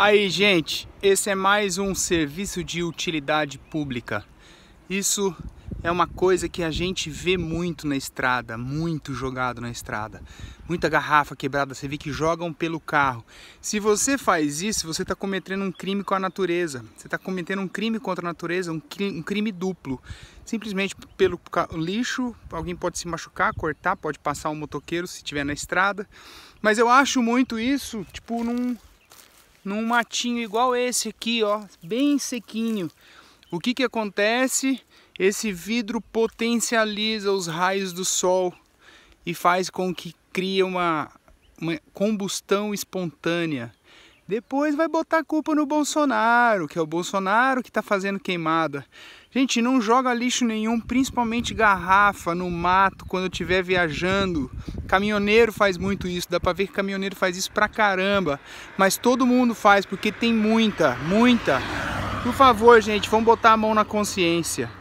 Aí, gente, esse é mais um serviço de utilidade pública. Isso é uma coisa que a gente vê muito na estrada, muito jogado na estrada. Muita garrafa quebrada, você vê que jogam pelo carro. Se você faz isso, você está cometendo um crime com a natureza. Você está cometendo um crime contra a natureza, um crime, um crime duplo. Simplesmente pelo lixo, alguém pode se machucar, cortar, pode passar um motoqueiro se estiver na estrada. Mas eu acho muito isso, tipo, num num matinho igual esse aqui, ó, bem sequinho. O que que acontece? Esse vidro potencializa os raios do sol e faz com que crie uma, uma combustão espontânea. Depois vai botar a culpa no Bolsonaro, que é o Bolsonaro que está fazendo queimada. Gente, não joga lixo nenhum, principalmente garrafa no mato quando estiver viajando. Caminhoneiro faz muito isso, dá para ver que caminhoneiro faz isso pra caramba, mas todo mundo faz porque tem muita, muita. Por favor, gente, vamos botar a mão na consciência.